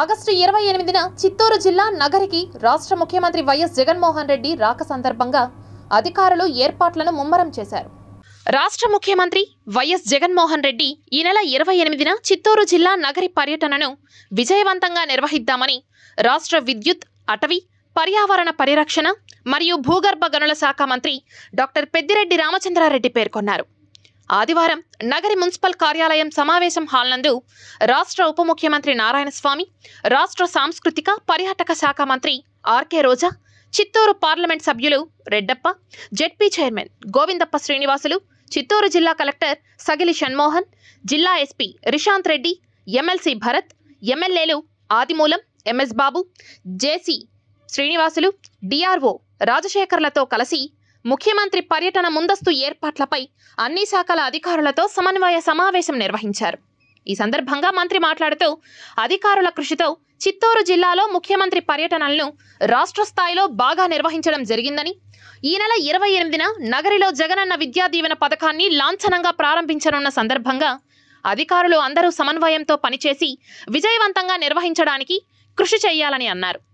August ఇరవై ఎనిమిదిన చిత్తూరు జిల్లా నగరికి రాష్ట్ర ముఖ్యమంత్రి వైఎస్ జగన్మోహన్ రెడ్డి రాక సందర్భంగా అధికారులు ఏర్పాట్లను ముమ్మరం చేశారు రాష్ట్ర ముఖ్యమంత్రి వైఎస్ జగన్మోహన్ రెడ్డి ఈ నెల ఇరవై ఎనిమిదిన చిత్తూరు జిల్లా నగరి పర్యటనను విజయవంతంగా నిర్వహిద్దామని రాష్ట్ర విద్యుత్ అటవీ పర్యావరణ పరిరక్షణ మరియు భూగర్భ గనుల శాఖ మంత్రి డాక్టర్ పెద్దిరెడ్డి రామచంద్రారెడ్డి పేర్కొన్నారు ఆదివారం నగరి మున్సిపల్ కార్యాలయం సమావేశం హాల్ నందు రాష్ట్ర ఉప ముఖ్యమంత్రి నారాయణస్వామి రాష్ట్ర సాంస్కృతిక పర్యాటక శాఖ మంత్రి ఆర్కే రోజా చిత్తూరు పార్లమెంట్ సభ్యులు రెడ్డప్ప జెడ్పీ చైర్మన్ గోవిందప్ప శ్రీనివాసులు చిత్తూరు జిల్లా కలెక్టర్ సగిలి షణ్మోహన్ జిల్లా ఎస్పీ రిషాంత్ రెడ్డి ఎమ్మెల్సీ భరత్ ఎమ్మెల్యేలు Adimulam MS Babu JC Srinivasulu DRO రాజశేఖర్లతో కలిసి ముఖ్యమంత్రి పర్యటన ముందస్తు ఏర్పాట్లపై అన్ని శాఖల అధికారులతో సమన్వయ సమావేశం నిర్వహించారు ఈ సందర్భంగా మంత్రి మాట్లాడుతూ అధికారుల కృషితో చిత్తూరు జిల్లాలో ముఖ్యమంత్రి పర్యటనలను రాష్ట్ర స్థాయిలో బాగా నిర్వహించడం జరిగిందని ఈ నెల ఇరవై ఎనిమిదిన నగరిలో జగనన్న విద్యా దీవెన పథకాన్ని లాంఛనంగా ప్రారంభించనున్న సందర్భంగా అధికారులు అందరూ సమన్వయంతో పనిచేసి విజయవంతంగా నిర్వహించడానికి కృషి చేయాలని అన్నారు